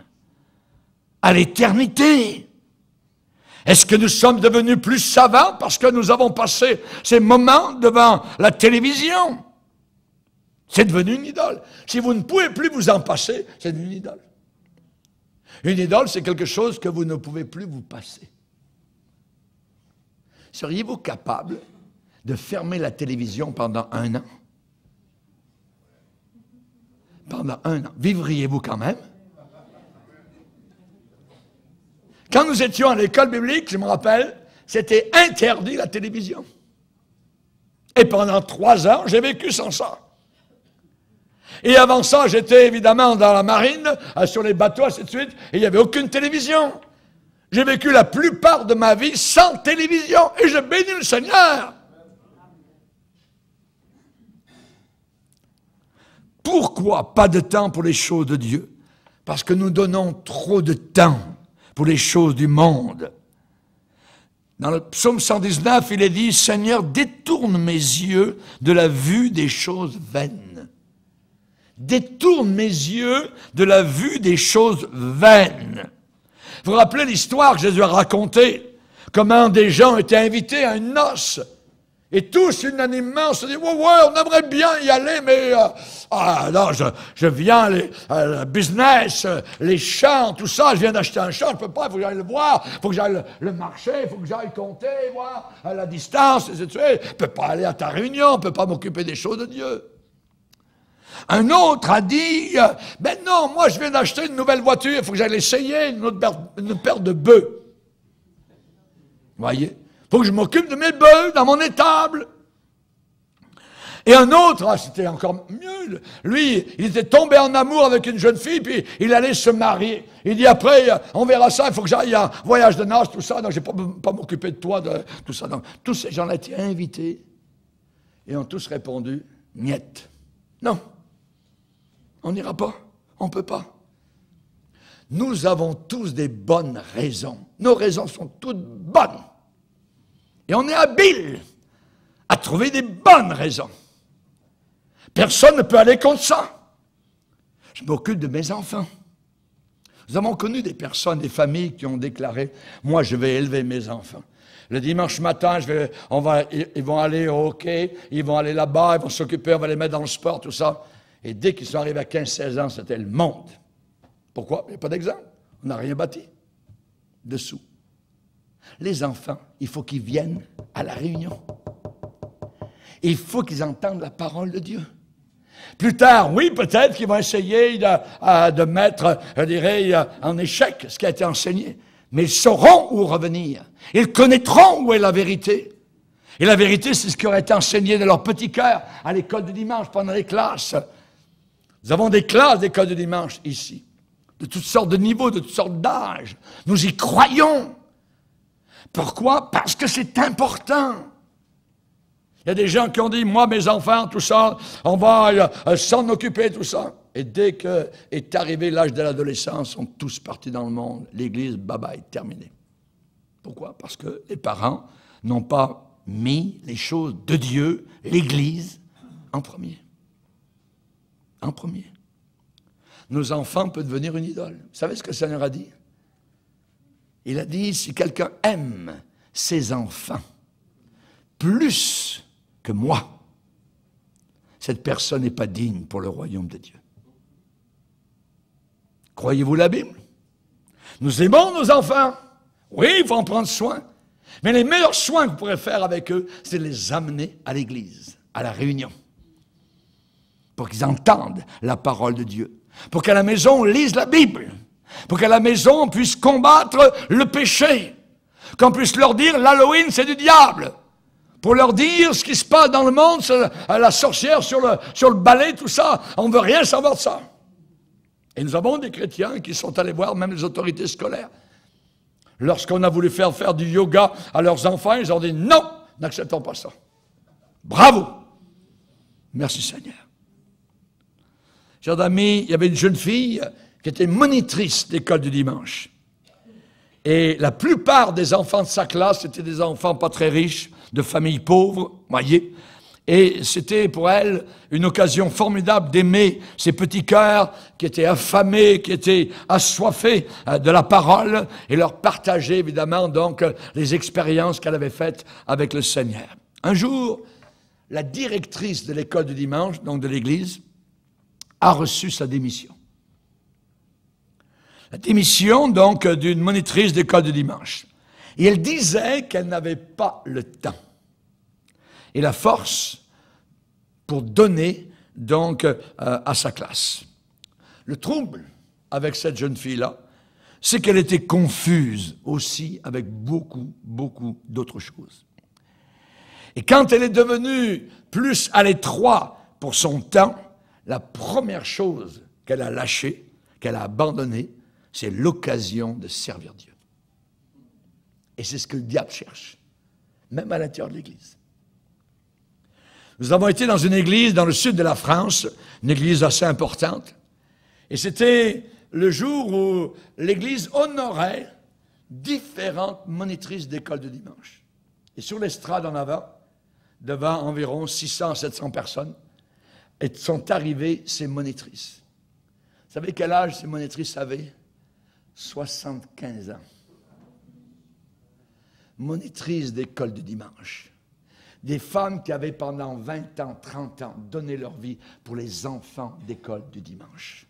à l'éternité. Est-ce que nous sommes devenus plus savants parce que nous avons passé ces moments devant la télévision C'est devenu une idole. Si vous ne pouvez plus vous en passer, c'est une idole. Une idole, c'est quelque chose que vous ne pouvez plus vous passer. Seriez-vous capable de fermer la télévision pendant un an pendant un an. Vivriez-vous quand même? Quand nous étions à l'école biblique, je me rappelle, c'était interdit la télévision. Et pendant trois ans, j'ai vécu sans ça. Et avant ça, j'étais évidemment dans la marine, sur les bateaux, ainsi de suite, et il n'y avait aucune télévision. J'ai vécu la plupart de ma vie sans télévision, et je bénis le Seigneur. Pourquoi pas de temps pour les choses de Dieu Parce que nous donnons trop de temps pour les choses du monde. Dans le psaume 119, il est dit, Seigneur, détourne mes yeux de la vue des choses vaines. Détourne mes yeux de la vue des choses vaines. Vous rappelez l'histoire que Jésus a racontée Comment des gens étaient invités à une noce et tous unanimement, se disent « ouais, ouais, on aimerait bien y aller, mais euh, ah, non, je, je viens, euh, le business, euh, les champs, tout ça, je viens d'acheter un champ, je peux pas, il faut que j'aille le voir, il faut que j'aille le, marcher, marché, il faut que j'aille compter, voir à la distance, etc. Je peux pas aller à ta réunion, je peux pas m'occuper des choses de Dieu. Un autre a dit, ben non, moi je viens d'acheter une nouvelle voiture, il faut que j'aille essayer une, autre une paire de bœufs. Voyez faut que je m'occupe de mes bœufs dans mon étable. Et un autre, ah, c'était encore mieux, lui, il était tombé en amour avec une jeune fille, puis il allait se marier. Il dit après, on verra ça, il faut que j'aille à voyage de noces, tout ça, donc je ne pas m'occuper de toi, de tout ça. Donc, tous ces gens-là étaient invités et ont tous répondu, niette. Non, on n'ira pas, on ne peut pas. Nous avons tous des bonnes raisons. Nos raisons sont toutes bonnes et on est habile à trouver des bonnes raisons. Personne ne peut aller contre ça. Je m'occupe de mes enfants. Nous avons connu des personnes, des familles qui ont déclaré, moi je vais élever mes enfants. Le dimanche matin, je vais, ils vont aller au hockey, ils vont aller là-bas, ils vont s'occuper, on va les mettre dans le sport, tout ça. Et dès qu'ils sont arrivés à 15-16 ans, c'était le monde. Pourquoi Il n'y a pas d'exemple. On n'a rien bâti. Dessous. Les enfants, il faut qu'ils viennent à la réunion. Il faut qu'ils entendent la parole de Dieu. Plus tard, oui, peut-être qu'ils vont essayer de, mettre, je dirais, en échec ce qui a été enseigné. Mais ils sauront où revenir. Ils connaîtront où est la vérité. Et la vérité, c'est ce qui aurait été enseigné de leur petit cœur à l'école de dimanche pendant les classes. Nous avons des classes d'école de dimanche ici, de toutes sortes de niveaux, de toutes sortes d'âges. Nous y croyons. Pourquoi Parce que c'est important. Il y a des gens qui ont dit, moi, mes enfants, tout ça, on va euh, s'en occuper, tout ça. Et dès que est arrivé l'âge de l'adolescence, sont tous partis dans le monde. L'Église, baba, est terminée. Pourquoi Parce que les parents n'ont pas mis les choses de Dieu, l'Église, en premier. En premier. Nos enfants peuvent devenir une idole. Vous savez ce que le Seigneur a dit il a dit, si quelqu'un aime ses enfants plus que moi, cette personne n'est pas digne pour le royaume de Dieu. Croyez-vous la Bible Nous aimons nos enfants. Oui, il faut en prendre soin. Mais les meilleurs soins que vous pourrez faire avec eux, c'est de les amener à l'église, à la réunion, pour qu'ils entendent la parole de Dieu, pour qu'à la maison, on lise la Bible, pour qu'à la maison on puisse combattre le péché, qu'on puisse leur dire l'Halloween c'est du diable, pour leur dire ce qui se passe dans le monde, la sorcière sur le, sur balai, tout ça, on ne veut rien savoir de ça. Et nous avons des chrétiens qui sont allés voir même les autorités scolaires. Lorsqu'on a voulu faire faire du yoga à leurs enfants, ils ont dit non, n'acceptons pas ça. Bravo. Merci Seigneur. Chers amis, il y avait une jeune fille qui était monitrice d'école du dimanche. Et la plupart des enfants de sa classe étaient des enfants pas très riches, de familles pauvres, voyez. Et c'était pour elle une occasion formidable d'aimer ces petits cœurs qui étaient affamés, qui étaient assoiffés euh, de la parole et leur partager évidemment donc les expériences qu'elle avait faites avec le Seigneur. Un jour, la directrice de l'école du dimanche, donc de l'église, a reçu sa démission la démission donc d'une monitrice d'école de dimanche. Et elle disait qu'elle n'avait pas le temps et la force pour donner donc euh, à sa classe. Le trouble avec cette jeune fille-là, c'est qu'elle était confuse aussi avec beaucoup, beaucoup d'autres choses. Et quand elle est devenue plus à l'étroit pour son temps, la première chose qu'elle a lâchée, qu'elle a abandonnée, c'est l'occasion de servir Dieu. Et c'est ce que le diable cherche, même à l'intérieur de l'Église. Nous avons été dans une église dans le sud de la France, une église assez importante, et c'était le jour où l'église honorait différentes monitrices d'école de dimanche. Et sur l'estrade en avant, devant environ 600 700 personnes, sont arrivées ces monétrices. Vous savez quel âge ces monitrices avaient 75 ans. Monitrice d'école du dimanche. Des femmes qui avaient pendant 20 ans, 30 ans donné leur vie pour les enfants d'école du dimanche.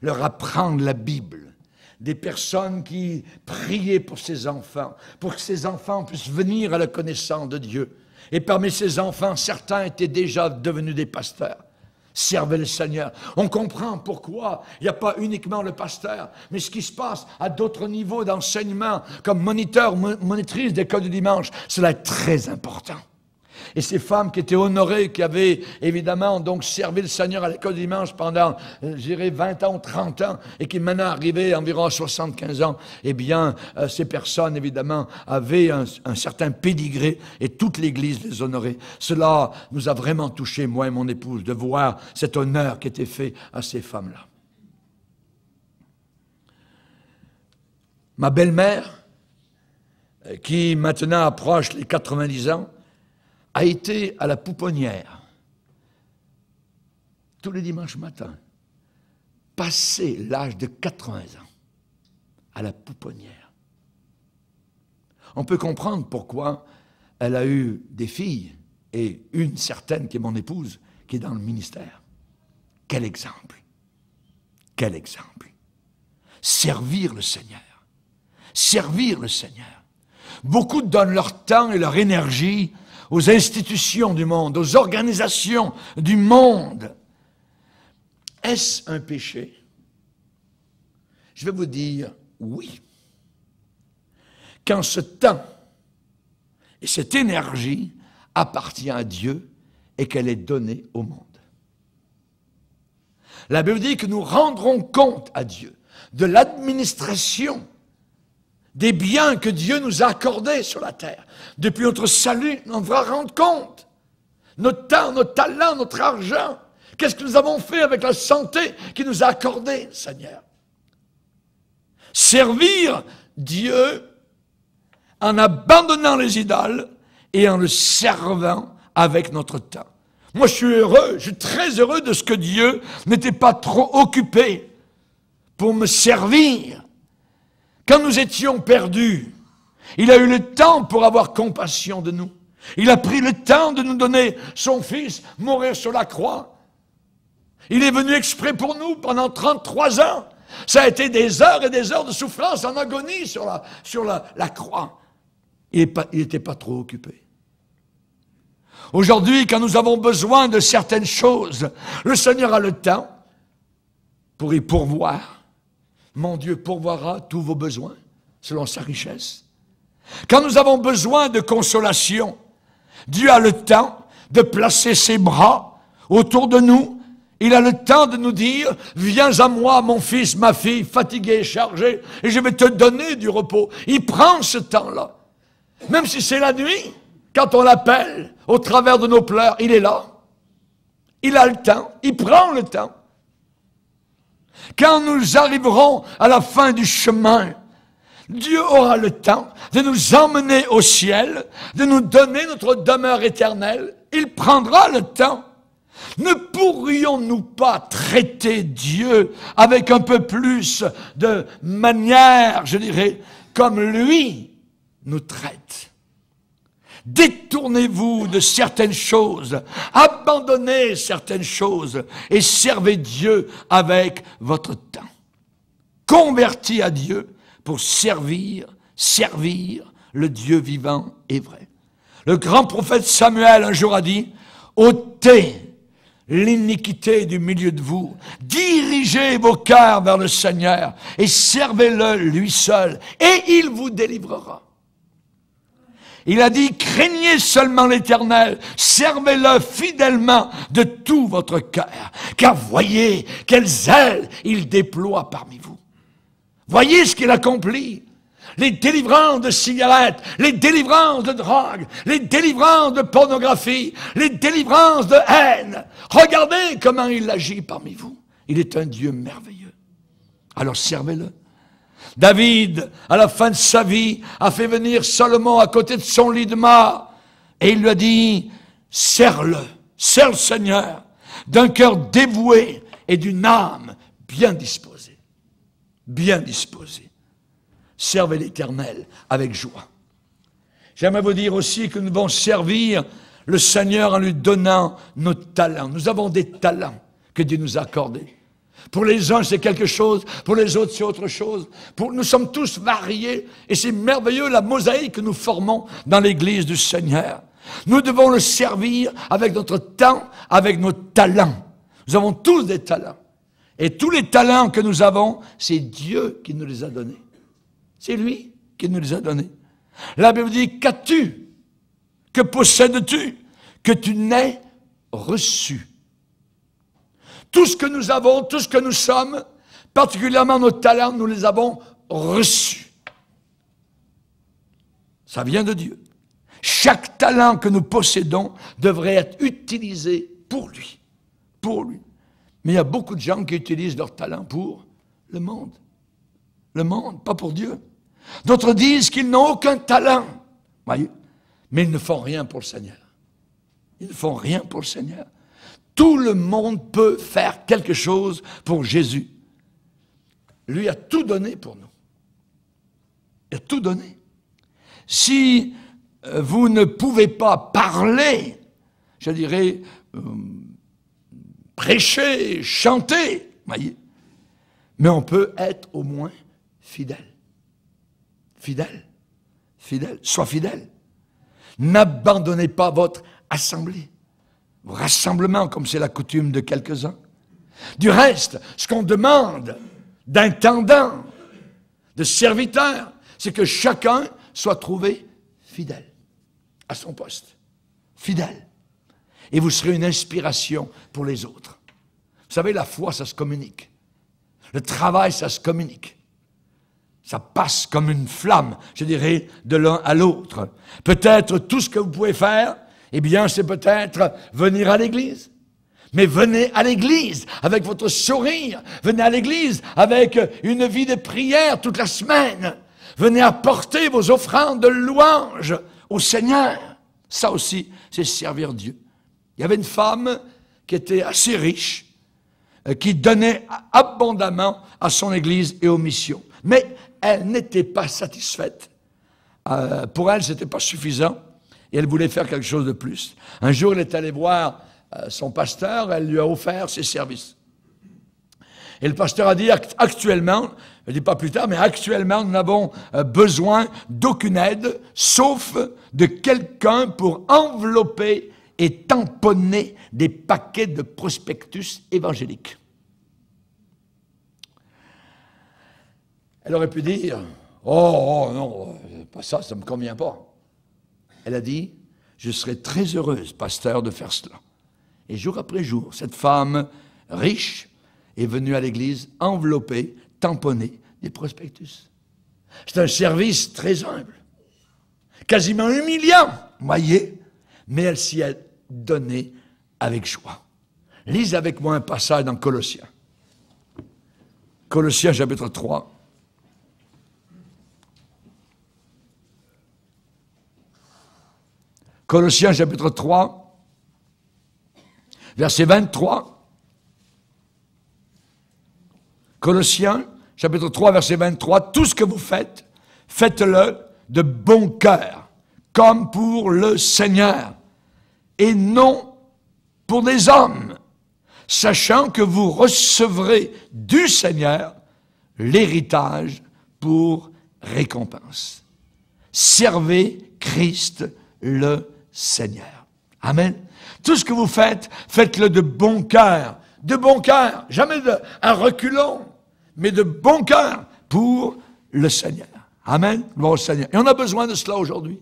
Leur apprendre la Bible. Des personnes qui priaient pour ces enfants, pour que ces enfants puissent venir à la connaissance de Dieu. Et parmi ces enfants, certains étaient déjà devenus des pasteurs servez le Seigneur. On comprend pourquoi il n'y a pas uniquement le pasteur, mais ce qui se passe à d'autres niveaux d'enseignement, comme moniteur, monitrice des codes du dimanche, cela est très important. Et ces femmes qui étaient honorées, qui avaient évidemment donc servi le Seigneur à l'école dimanche pendant, euh, j'irai 20 ans, 30 ans, et qui maintenant arrivaient environ 75 ans, eh bien, euh, ces personnes, évidemment, avaient un, certain pédigré et toute l'Église les honorait. Cela nous a vraiment touchés, moi et mon épouse, de voir cet honneur qui était fait à ces femmes-là. Ma belle-mère, euh, qui maintenant approche les 90 ans, a été à la pouponnière tous les dimanches matins, passé l'âge de 80 ans à la pouponnière. On peut comprendre pourquoi elle a eu des filles et une certaine qui est mon épouse, qui est dans le ministère. Quel exemple Quel exemple Servir le Seigneur. Servir le Seigneur. Beaucoup donnent leur temps et leur énergie aux institutions du monde, aux organisations du monde. Est-ce un péché Je vais vous dire oui. Quand ce temps et cette énergie appartient à Dieu et qu'elle est donnée au monde. La Bible dit que nous rendrons compte à Dieu de l'administration des biens que Dieu nous a accordés sur la terre. Depuis notre salut, on va rendre compte. Notre temps, notre talent, notre argent. Qu'est-ce que nous avons fait avec la santé qui nous a accordée, Seigneur Servir Dieu en abandonnant les idoles et en le servant avec notre temps. Moi, je suis heureux, je suis très heureux de ce que Dieu n'était pas trop occupé pour me servir quand nous étions perdus, il a eu le temps pour avoir compassion de nous. Il a pris le temps de nous donner son Fils, mourir sur la croix. Il est venu exprès pour nous pendant 33 ans. Ça a été des heures et des heures de souffrance en agonie sur la, sur la, croix. Il n'était pas trop occupé. Aujourd'hui, quand nous avons besoin de certaines choses, le Seigneur a le temps pour y pourvoir mon Dieu pourvoira tous vos besoins selon sa richesse. Quand nous avons besoin de consolation, Dieu a le temps de placer ses bras autour de nous. Il a le temps de nous dire, viens à moi, mon fils, ma fille, fatigué, chargé, et je vais te donner du repos. Il prend ce temps-là. Même si c'est la nuit, quand on l'appelle, au travers de nos pleurs, il est là. Il a le temps, il prend le temps. Quand nous arriverons à la fin du chemin, Dieu aura le temps de nous emmener au ciel, de nous donner notre demeure éternelle. Il prendra le temps. Ne pourrions-nous pas traiter Dieu avec un peu plus de manière, je dirais, comme lui nous traite Détournez-vous de certaines choses, abandonnez certaines choses et servez Dieu avec votre temps. Converti à Dieu pour servir, servir le Dieu vivant et vrai. Le grand prophète Samuel un jour a dit, ôtez l'iniquité du milieu de vous. Dirigez vos cœurs vers le Seigneur et servez-le lui seul, et il vous délivrera. Il a dit, craignez seulement l'Éternel, servez-le fidèlement de tout votre cœur, car voyez quelles ailes il déploie parmi vous. Voyez ce qu'il accomplit. Les délivrances de cigarettes, les délivrances de drogues, les délivrances de pornographie, les délivrances de haine. Regardez comment il agit parmi vous. Il est un Dieu merveilleux. Alors servez-le David, à la fin de sa vie, a fait venir Salomon à côté de son lit de mât et il lui a dit, serre-le, serre le Seigneur, d'un cœur dévoué et d'une âme bien disposée. Bien disposée. Servez l'Éternel avec joie. J'aimerais vous dire aussi que nous devons servir le Seigneur en lui donnant nos talents. Nous avons des talents que Dieu nous a accordés. Pour les uns, c'est quelque chose, pour les autres, c'est autre chose. Pour, nous sommes tous variés, et c'est merveilleux la mosaïque que nous formons dans l'Église du Seigneur. Nous devons le servir avec notre temps, avec nos talents. Nous avons tous des talents. Et tous les talents que nous avons, c'est Dieu qui nous les a donnés. C'est lui qui nous les a donnés. La Bible dit, qu'as-tu Que possèdes-tu Que tu n'aies reçu tout ce que nous avons, tout ce que nous sommes, particulièrement nos talents, nous les avons reçus. Ça vient de Dieu. Chaque talent que nous possédons devrait être utilisé pour lui. Pour lui. Mais il y a beaucoup de gens qui utilisent leur talent pour le monde. Le monde, pas pour Dieu. D'autres disent qu'ils n'ont aucun talent. mais ils ne font rien pour le Seigneur. Ils ne font rien pour le Seigneur. Tout le monde peut faire quelque chose pour Jésus. Lui a tout donné pour nous. Il a tout donné. Si euh, vous ne pouvez pas parler, je dirais, euh, prêcher, chanter, voyez, mais on peut être au moins fidèle. Fidèle. Fidèle. Sois fidèle. N'abandonnez pas votre assemblée rassemblement, comme c'est la coutume de quelques-uns. Du reste, ce qu'on demande d'intendants, de serviteurs, c'est que chacun soit trouvé fidèle à son poste. Fidèle. Et vous serez une inspiration pour les autres. Vous savez, la foi, ça se communique. Le travail, ça se communique. Ça passe comme une flamme, je dirais, de l'un à l'autre. Peut-être tout ce que vous pouvez faire, eh bien, c'est peut-être venir à l'église. Mais venez à l'église avec votre sourire. Venez à l'église avec une vie de prière toute la semaine. Venez apporter vos offrandes de louange au Seigneur. Ça aussi, c'est servir Dieu. Il y avait une femme qui était assez riche, euh, qui donnait abondamment à son église et aux missions. Mais elle n'était pas satisfaite. Euh, pour elle, ce n'était pas suffisant et elle voulait faire quelque chose de plus. Un jour, elle est allée voir euh, son pasteur, elle lui a offert ses services. Et le pasteur a dit actuellement, je ne dis pas plus tard, mais actuellement, nous n'avons euh, besoin d'aucune aide, sauf de quelqu'un pour envelopper et tamponner des paquets de prospectus évangéliques. Elle aurait pu dire, oh, oh non, euh, pas ça, ça ne me convient pas. Elle a dit, je serai très heureuse, pasteur, de faire cela. Et jour après jour, cette femme riche est venue à l'église enveloppée, tamponnée des prospectus. C'est un service très humble, quasiment humiliant, voyez, mais elle s'y est donnée avec joie. Lise avec moi un passage dans Colossiens. Colossiens chapitre 3, Colossiens chapitre 3, verset 23. Colossiens chapitre 3, verset 23. Tout ce que vous faites, faites-le de bon cœur, comme pour le Seigneur, et non pour des hommes, sachant que vous recevrez du Seigneur l'héritage pour récompense. Servez Christ le Seigneur. Seigneur. Amen. Tout ce que vous faites, faites-le de bon cœur. De bon cœur. Jamais de, un reculon, mais de bon cœur pour le Seigneur. Amen. Gloire au Seigneur. Et on a besoin de cela aujourd'hui.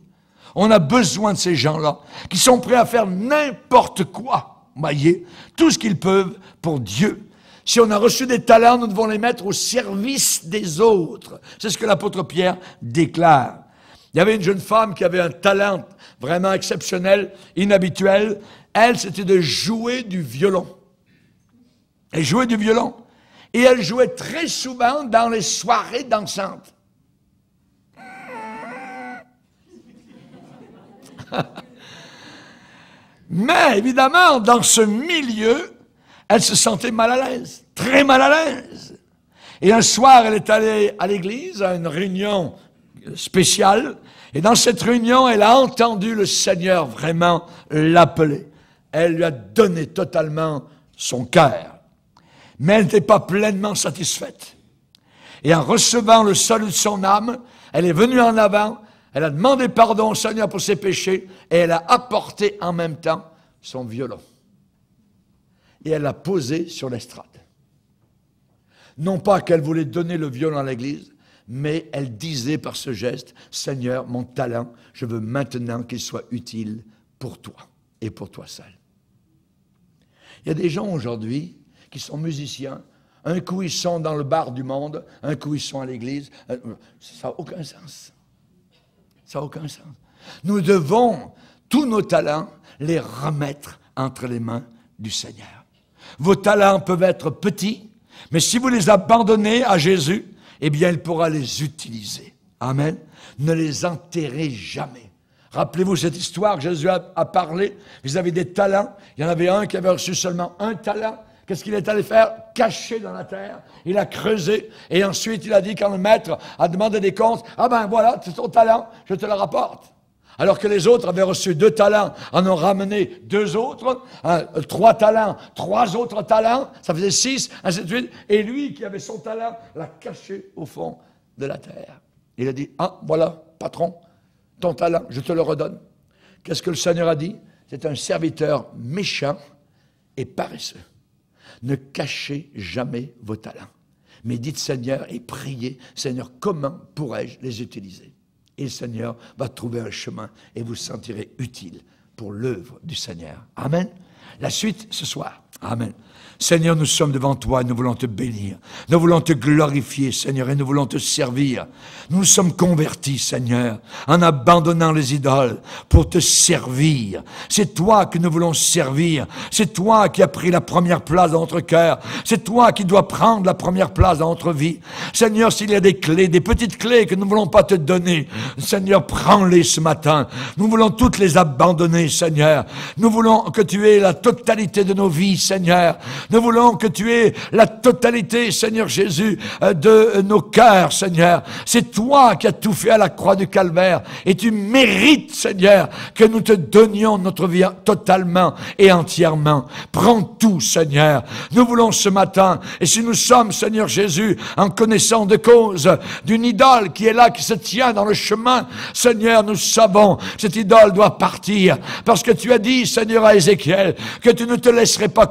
On a besoin de ces gens-là qui sont prêts à faire n'importe quoi, voyez, tout ce qu'ils peuvent pour Dieu. Si on a reçu des talents, nous devons les mettre au service des autres. C'est ce que l'apôtre Pierre déclare. Il y avait une jeune femme qui avait un talent vraiment exceptionnel, inhabituel. Elle, c'était de jouer du violon. Elle jouait du violon. Et elle jouait très souvent dans les soirées dansantes. Mais évidemment, dans ce milieu, elle se sentait mal à l'aise, très mal à l'aise. Et un soir, elle est allée à l'église, à une réunion spéciale. Et dans cette réunion, elle a entendu le Seigneur vraiment l'appeler. Elle lui a donné totalement son cœur. Mais elle n'était pas pleinement satisfaite. Et en recevant le salut de son âme, elle est venue en avant, elle a demandé pardon au Seigneur pour ses péchés, et elle a apporté en même temps son violon. Et elle l'a posé sur l'estrade. Non pas qu'elle voulait donner le violon à l'Église, mais elle disait par ce geste, Seigneur, mon talent, je veux maintenant qu'il soit utile pour toi et pour toi seul. Il y a des gens aujourd'hui qui sont musiciens, un coup ils sont dans le bar du monde, un coup ils sont à l'église, euh, ça n'a aucun sens. Ça n'a aucun sens. Nous devons tous nos talents les remettre entre les mains du Seigneur. Vos talents peuvent être petits, mais si vous les abandonnez à Jésus, eh bien, elle pourra les utiliser. Amen. Ne les enterrez jamais. Rappelez-vous cette histoire que Jésus a, parlé Vous avez des talents. Il y en avait un qui avait reçu seulement un talent. Qu'est-ce qu'il est allé faire Caché dans la terre. Il a creusé. Et ensuite, il a dit, quand le maître a demandé des comptes, ah ben voilà, c'est ton talent, je te le rapporte alors que les autres avaient reçu deux talents, en ont ramené deux autres, hein, trois talents, trois autres talents, ça faisait six, ainsi Et lui, qui avait son talent, l'a caché au fond de la terre. Il a dit, ah, voilà, patron, ton talent, je te le redonne. Qu'est-ce que le Seigneur a dit C'est un serviteur méchant et paresseux. Ne cachez jamais vos talents. Mais dites, Seigneur, et priez, Seigneur, comment pourrais-je les utiliser et le Seigneur va trouver un chemin et vous sentirez utile pour l'œuvre du Seigneur. Amen. La suite ce soir. Amen. Seigneur, nous sommes devant toi, nous voulons te bénir, nous voulons te glorifier, Seigneur, et nous voulons te servir. Nous sommes convertis, Seigneur, en abandonnant les idoles pour te servir. C'est toi que nous voulons servir, c'est toi qui as pris la première place dans notre cœur, c'est toi qui dois prendre la première place dans notre vie. Seigneur, s'il y a des clés, des petites clés que nous ne voulons pas te donner, Seigneur, prends-les ce matin. Nous voulons toutes les abandonner, Seigneur. Nous voulons que tu aies la totalité de nos vies, Seigneur. Seigneur. Nous voulons que tu aies la totalité, Seigneur Jésus, euh, de euh, nos cœurs, Seigneur. C'est toi qui as tout fait à la croix du calvaire. Et tu mérites, Seigneur, que nous te donnions notre vie totalement et entièrement. Prends tout, Seigneur. Nous voulons ce matin, et si nous sommes, Seigneur Jésus, en connaissant de cause d'une idole qui est là, qui se tient dans le chemin, Seigneur, nous savons, cette idole doit partir. Parce que tu as dit, Seigneur, à Ézéchiel, que tu ne te laisserais pas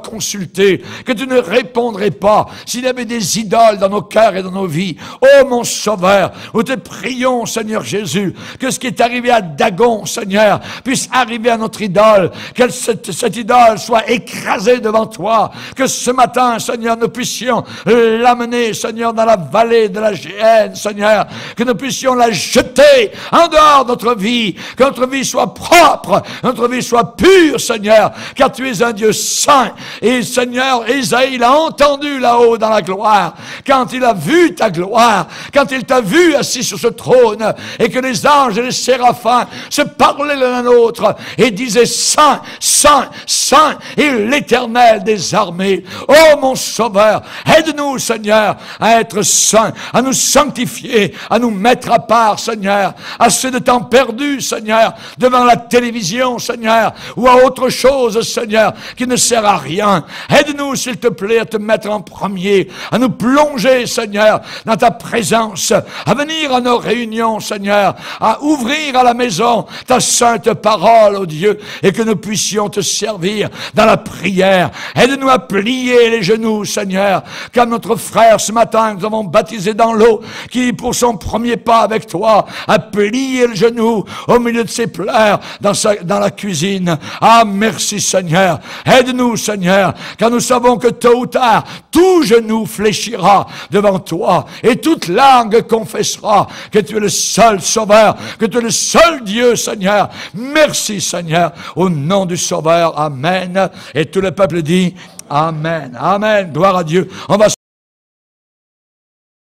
que tu ne répondrais pas s'il y avait des idoles dans nos cœurs et dans nos vies. Ô mon Sauveur, nous te prions, Seigneur Jésus, que ce qui est arrivé à Dagon, Seigneur, puisse arriver à notre idole, que cette, idole soit écrasée devant toi, que ce matin, Seigneur, nous puissions l'amener, Seigneur, dans la vallée de la géhenne, Seigneur, que nous puissions la jeter en dehors de notre vie, que notre vie soit propre, notre vie soit pure, Seigneur, car tu es un Dieu saint et Seigneur, Isaïe l'a entendu là-haut dans la gloire. Quand il a vu ta gloire, quand il t'a vu assis sur ce trône, et que les anges et les séraphins se parlaient l'un à l'autre et disaient Saint, Saint, Saint et l'Éternel des armées. Oh mon Sauveur, aide-nous Seigneur à être saints, à nous sanctifier, à nous mettre à part Seigneur, ceux de temps perdu Seigneur, devant la télévision Seigneur, ou à autre chose Seigneur, qui ne sert à rien. Aide-nous, s'il te plaît, à te mettre en premier, à nous plonger, Seigneur, dans ta présence, à venir à nos réunions, Seigneur, à ouvrir à la maison ta sainte parole, ô oh Dieu, et que nous puissions te servir dans la prière. Aide-nous à plier les genoux, Seigneur, comme notre frère ce matin, nous avons baptisé dans l'eau, qui, pour son premier pas avec toi, a plié le genou au milieu de ses pleurs dans, dans la cuisine. Ah, merci, Seigneur. Aide-nous, Seigneur car nous savons que tôt ou tard, tout genou fléchira devant toi et toute langue confessera que tu es le seul Sauveur, que tu es le seul Dieu, Seigneur. Merci, Seigneur, au nom du Sauveur. Amen. Et tout le peuple dit Amen. Amen. Gloire à Dieu. va